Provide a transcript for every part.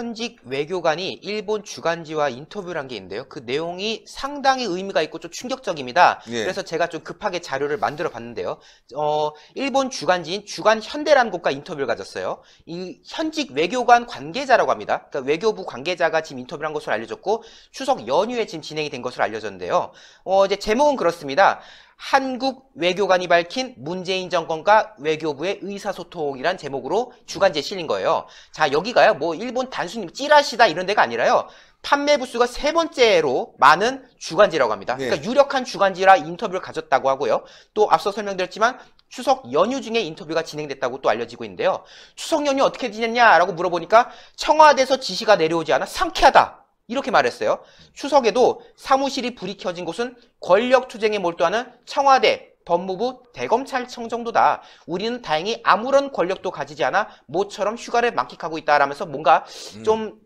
현직 외교관이 일본 주간지와 인터뷰를 한 게 있는데요. 그 내용이 상당히 의미가 있고 좀 충격적입니다. 예. 그래서 제가 좀 급하게 자료를 만들어 봤는데요. 어, 일본 주간지인 주간현대라는 곳과 인터뷰를 가졌어요. 이 현직 외교관 관계자라고 합니다. 그러니까 외교부 관계자가 지금 인터뷰를 한 것으로 알려졌고 추석 연휴에 지금 진행이 된 것으로 알려졌는데요. 어, 이제 제목은 그렇습니다. 한국 외교관이 밝힌 문재인 정권과 외교부의 의사소통이란 제목으로 주간지에 실린 거예요. 자, 여기가요, 뭐, 일본 단순히 뭐 찌라시다 이런 데가 아니라요, 판매 부수가 세 번째로 많은 주간지라고 합니다. 그러니까 네. 유력한 주간지라 인터뷰를 가졌다고 하고요. 또 앞서 설명드렸지만 추석 연휴 중에 인터뷰가 진행됐다고 또 알려지고 있는데요. 추석 연휴 어떻게 지냈냐라고 물어보니까 청와대에서 지시가 내려오지 않아 상쾌하다. 이렇게 말했어요. 추석에도 사무실이 불이 켜진 곳은 권력투쟁에 몰두하는 청와대, 법무부, 대검찰청 정도다. 우리는 다행히 아무런 권력도 가지지 않아 모처럼 휴가를 만끽하고 있다라면서 뭔가 음. 좀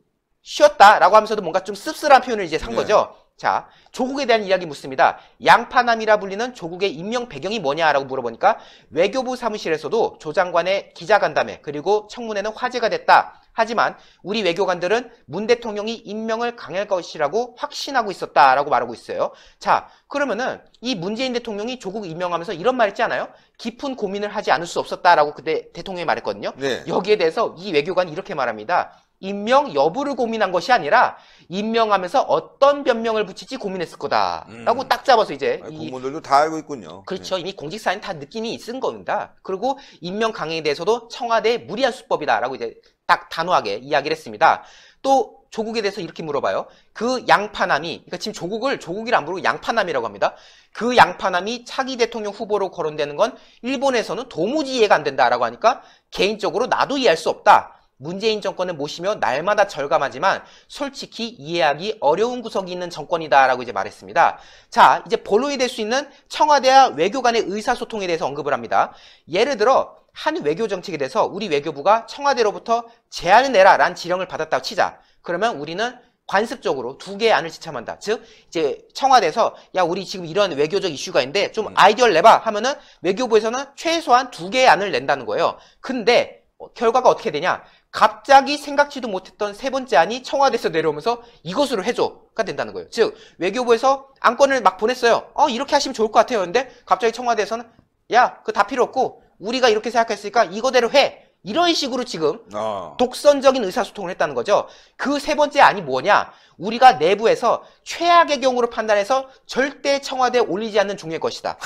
쉬었다라고 하면서도 뭔가 좀 씁쓸한 표현을 이제 산 네. 거죠. 자, 조국에 대한 이야기 묻습니다. 양파남이라 불리는 조국의 임명 배경이 뭐냐라고 물어보니까 외교부 사무실에서도 조 장관의 기자간담회 그리고 청문회는 화제가 됐다. 하지만 우리 외교관들은 문 대통령이 임명을 강할 것이라고 확신하고 있었다라고 말하고 있어요. 자, 그러면은 이 문재인 대통령이 조국 임명하면서 이런 말 했지 않아요? 깊은 고민을 하지 않을 수 없었다라고 그때 대통령이 말했거든요. 네. 여기에 대해서 이 외교관이 이렇게 말합니다. 임명 여부를 고민한 것이 아니라 임명하면서 어떤 변명을 붙일지 고민했을 거다라고 음. 딱 잡아서 이제 아니, 공무원들도 이, 다 알고 있군요. 그렇죠. 네. 이미 공직사인 다 느낌이 있은 겁니다. 그리고 임명 강행에 대해서도 청와대 무리한 수법이다라고 이제 딱 단호하게 이야기를 했습니다. 또 조국에 대해서 이렇게 물어봐요. 그 양파남이, 그러니까 지금 조국을 조국이라 안 부르고 양파남이라고 합니다. 그 양파남이 차기 대통령 후보로 거론되는 건 일본에서는 도무지 이해가 안 된다라고 하니까 개인적으로 나도 이해할 수 없다. 문재인 정권을 모시며 날마다 절감하지만 솔직히 이해하기 어려운 구석이 있는 정권이다라고 이제 말했습니다. 자, 이제 본론이 될 수 있는 청와대와 외교관의 의사소통에 대해서 언급을 합니다. 예를 들어 한 외교 정책에 대해서 우리 외교부가 청와대로부터 제안을 내라라는 지령을 받았다고 치자. 그러면 우리는 관습적으로 두 개의 안을 지참한다. 즉 이제 청와대에서 야 우리 지금 이런 외교적 이슈가 있는데 좀 네. 아이디어를 내봐 하면은 외교부에서는 최소한 두 개의 안을 낸다는 거예요. 근데 어, 결과가 어떻게 되냐? 갑자기 생각지도 못했던 세 번째 안이 청와대에서 내려오면서 이것으로 해줘가 된다는 거예요. 즉 외교부에서 안건을 막 보냈어요. 어 이렇게 하시면 좋을 것 같아요. 근데 갑자기 청와대에서는 야그거다 필요 없고 우리가 이렇게 생각했으니까 이거대로 해. 이런 식으로 지금 어. 독선적인 의사소통을 했다는 거죠. 그 세 번째 안이 뭐냐? 우리가 내부에서 최악의 경우로 판단해서 절대 청와대에 올리지 않는 종의 것이다.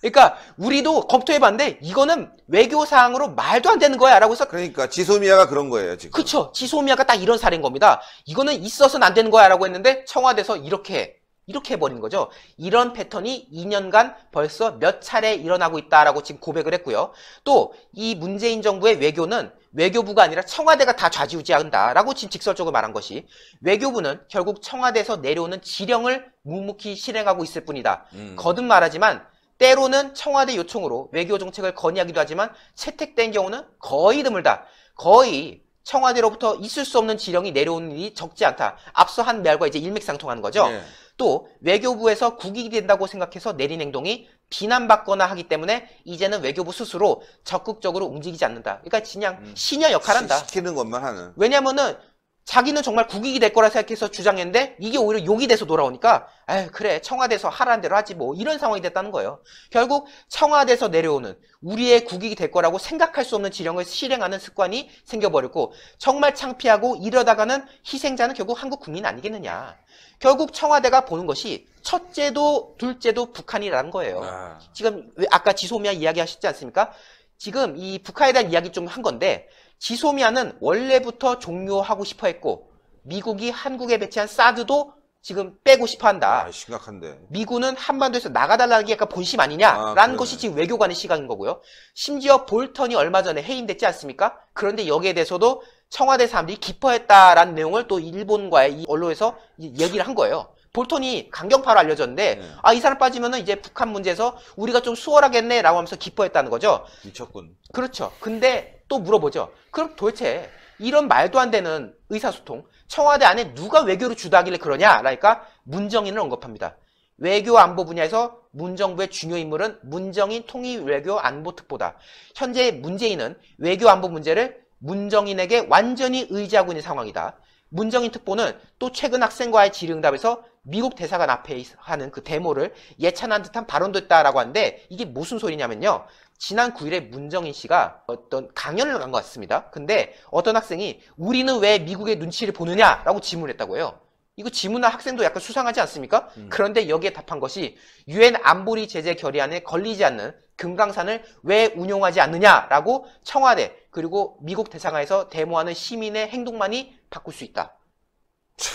그러니까 우리도 검토해봤는데 이거는 외교 사항으로 말도 안 되는 거야라고 해서 그러니까 지소미아가 그런 거예요 지금. 그쵸 지소미아가 딱 이런 사례인 겁니다. 이거는 있어서는 안 되는 거야라고 했는데 청와대에서 이렇게 이렇게 해버린 거죠. 이런 패턴이 2년간 벌써 몇 차례 일어나고 있다라고 지금 고백을 했고요. 또 이 문재인 정부의 외교는 외교부가 아니라 청와대가 다 좌지우지한다라고 지금 직설적으로 말한 것이 외교부는 결국 청와대에서 내려오는 지령을 묵묵히 실행하고 있을 뿐이다. 음. 거듭 말하지만 때로는 청와대 요청으로 외교 정책을 건의하기도 하지만 채택된 경우는 거의 드물다. 거의 청와대로부터 있을 수 없는 지령이 내려오는 일이 적지 않다. 앞서 한 말과 이제 일맥상통하는 거죠. 네. 또 외교부에서 국익이 된다고 생각해서 내린 행동이 비난받거나 하기 때문에 이제는 외교부 스스로 적극적으로 움직이지 않는다. 그러니까 그냥 음. 신여 역할한다. 시키는 것만 하는. 왜냐면은 자기는 정말 국익이 될 거라 생각해서 주장했는데 이게 오히려 욕이 돼서 돌아오니까 에 그래 청와대에서 하라는 대로 하지 뭐 이런 상황이 됐다는 거예요. 결국 청와대에서 내려오는 우리의 국익이 될 거라고 생각할 수 없는 지령을 실행하는 습관이 생겨버렸고 정말 창피하고 이러다가는 희생자는 결국 한국 국민 아니겠느냐. 결국 청와대가 보는 것이 첫째도 둘째도 북한이라는 거예요. 아. 지금 아까 지소미아 이야기 하셨지 않습니까? 지금 이 북한에 대한 이야기 좀 한 건데 지소미아는 원래부터 종료하고 싶어 했고 미국이 한국에 배치한 사드도 지금 빼고 싶어 한다. 아, 심각한데. 미군은 한반도에서 나가달라는 게 약간 본심 아니냐라는 아, 것이 지금 외교관의 시각인 거고요. 심지어 볼턴이 얼마 전에 해임됐지 않습니까? 그런데 여기에 대해서도 청와대 사람들이 기뻐했다라는 내용을 또 일본과의 이 언론에서 얘기를 한 거예요. 볼턴이 강경파로 알려졌는데 네. 아이 사람 빠지면은 이제 북한 문제에서 우리가 좀 수월하겠네라고 하면서 기뻐했다는 거죠. 미쳤군. 그렇죠. 근데 또 물어보죠. 그럼 도대체 이런 말도 안 되는 의사소통 청와대 안에 누가 외교를 주도하길래 그러냐? 라니까 문정인을 언급합니다. 외교 안보 분야에서 문정부의 중요 인물은 문정인 통일 외교 안보특보다. 현재 문재인은 외교 안보 문제를 문정인에게 완전히 의지하고 있는 상황이다. 문정인 특보는 또 최근 학생과의 질의응답에서 미국 대사관 앞에 하는 그 데모를 예찬한 듯한 발언도 했다라고 하는데 이게 무슨 소리냐면요. 지난 9일에 문정인 씨가 어떤 강연을 간 것 같습니다. 근데 어떤 학생이 우리는 왜 미국의 눈치를 보느냐라고 질문을 했다고 해요. 이거 지문한 학생도 약간 수상하지 않습니까? 음. 그런데 여기에 답한 것이 유엔 안보리 제재 결의안에 걸리지 않는 금강산을 왜 운용하지 않느냐라고 청와대 그리고 미국 대사관에서 데모하는 시민의 행동만이 바꿀 수 있다.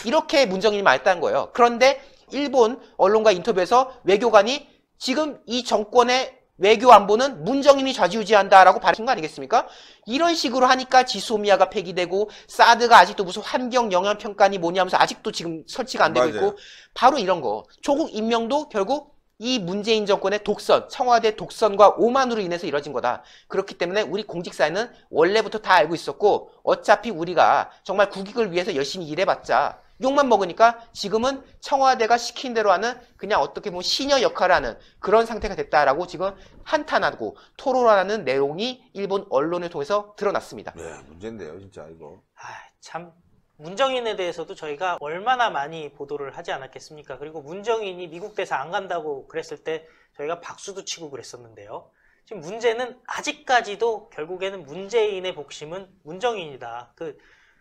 이렇게 문정인이 말했다는 거예요. 그런데 일본 언론과 인터뷰에서 외교관이 지금 이 정권의 외교 안보는 문정인이 좌지우지한다라고 밝힌 거 아니겠습니까? 이런 식으로 하니까 지소미아가 폐기되고 사드가 아직도 무슨 환경 영향 평가니 뭐냐면서 아직도 지금 설치가 안 되고 맞아요. 있고 바로 이런 거. 조국 임명도 결국 이 문재인 정권의 독선, 청와대 독선과 오만으로 인해서 이뤄진 거다. 그렇기 때문에 우리 공직사는 회 원래부터 다 알고 있었고 어차피 우리가 정말 국익을 위해서 열심히 일해봤자 욕만 먹으니까 지금은 청와대가 시킨 대로 하는 그냥 어떻게 보면 시녀 역할을 하는 그런 상태가 됐다라고 지금 한탄하고 토론하는 내용이 일본 언론을 통해서 드러났습니다. 네, 문제인데요, 진짜 이거. 아, 참 문정인에 대해서도 저희가 얼마나 많이 보도를 하지 않았겠습니까? 그리고 문정인이 미국 대사 안 간다고 그랬을 때 저희가 박수도 치고 그랬었는데요. 지금 문제는 아직까지도 결국에는 문재인의 복심은 문정인이다. 그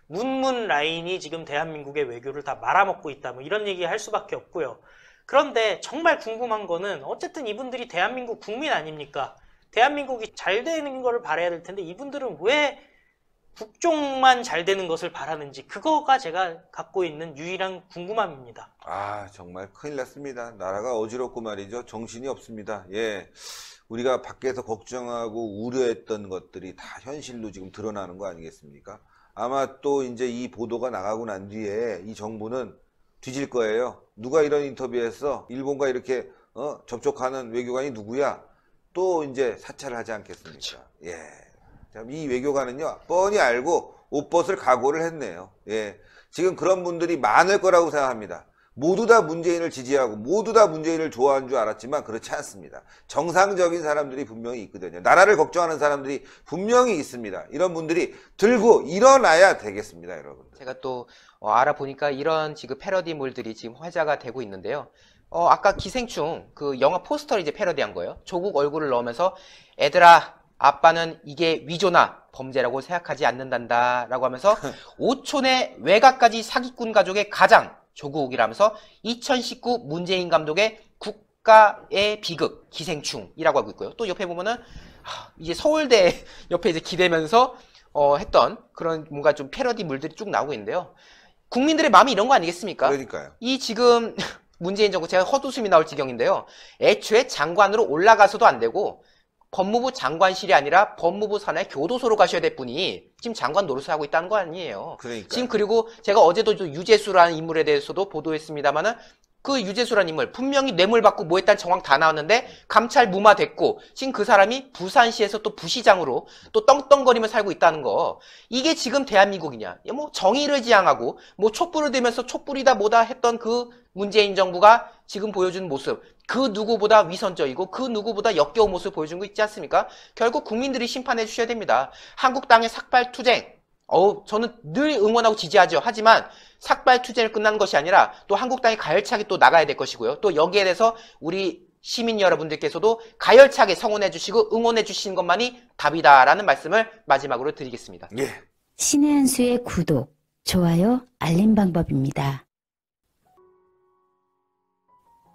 문문 라인이 지금 대한민국의 외교를 다 말아먹고 있다. 뭐 이런 얘기 할 수밖에 없고요. 그런데 정말 궁금한 거는 어쨌든 이분들이 대한민국 국민 아닙니까? 대한민국이 잘 되는 걸 바라야 될 텐데 이분들은 왜 국종만 잘 되는 것을 바라는지 그거가 제가 갖고 있는 유일한 궁금함입니다. 아 정말 큰일 났습니다. 나라가 어지럽고 말이죠. 정신이 없습니다. 예, 우리가 밖에서 걱정하고 우려했던 것들이 다 현실로 지금 드러나는 거 아니겠습니까? 아마 또 이제 이 보도가 나가고 난 뒤에 이 정부는 뒤질 거예요. 누가 이런 인터뷰에서 일본과 이렇게 어? 접촉하는 외교관이 누구야? 또 이제 사찰을 하지 않겠습니까? 그렇 예. 이 외교관은요 뻔히 알고 옷벗을 각오를 했네요. 예, 지금 그런 분들이 많을 거라고 생각합니다. 모두 다 문재인을 지지하고 모두 다 문재인을 좋아하는 줄 알았지만 그렇지 않습니다. 정상적인 사람들이 분명히 있거든요. 나라를 걱정하는 사람들이 분명히 있습니다. 이런 분들이 들고 일어나야 되겠습니다, 여러분. 제가 또 어, 알아보니까 이런 지금 패러디물들이 지금 화제가 되고 있는데요. 어, 아까 기생충 그 영화 포스터를 이제 패러디한 거예요. 조국 얼굴을 넣으면서 애들아 아빠는 이게 위조나 범죄라고 생각하지 않는단다 라고 하면서 오촌의 외곽까지 사기꾼 가족의 가장 조국이라면서 2019 문재인 감독의 국가의 비극 기생충이라고 하고 있고요. 또 옆에 보면은 이제 서울대 옆에 이제 기대면서 어, 했던 그런 뭔가 좀 패러디 물들이 쭉 나오고 있는데요. 국민들의 마음이 이런 거 아니겠습니까? 그러니까요. 이 지금 문재인 정부 제가 헛웃음이 나올 지경인데요. 애초에 장관으로 올라가서도 안 되고 법무부 장관실이 아니라 법무부 산하의 교도소로 가셔야 될뿐이 지금 장관 노릇을 하고 있다는 거 아니에요. 그러니까. 지금 그리고 제가 어제도 유재수라는 인물에 대해서도 보도했습니다만은 그 유재수라는 인물 분명히 뇌물 받고 뭐 했다는 정황 다 나왔는데 감찰 무마됐고 지금 그 사람이 부산시에서 또 부시장으로 또 떵떵거리며 살고 있다는 거 이게 지금 대한민국이냐 뭐 정의를 지향하고 뭐 촛불을 대면서 촛불이다 뭐다 했던 그 문재인 정부가 지금 보여준 모습 그 누구보다 위선적이고 그 누구보다 역겨운 모습 을 보여준 거 있지 않습니까? 결국 국민들이 심판해 주셔야 됩니다. 한국 당의 삭발 투쟁. 어 저는 늘 응원하고 지지하죠. 하지만 삭발 투쟁을 끝난 것이 아니라 또 한국 당이 가열차게 또 나가야 될 것이고요. 또 여기에 대해서 우리 시민 여러분들께서도 가열차게 성원해 주시고 응원해 주신 것만이 답이다라는 말씀을 마지막으로 드리겠습니다. 예. 신의 한 수의 구독, 좋아요, 알림 방법입니다.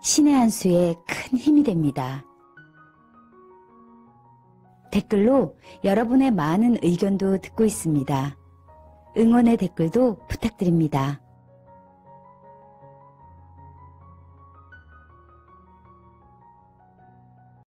신의 한 수에 큰 힘이 됩니다. 댓글로 여러분의 많은 의견도 듣고 있습니다. 응원의 댓글도 부탁드립니다.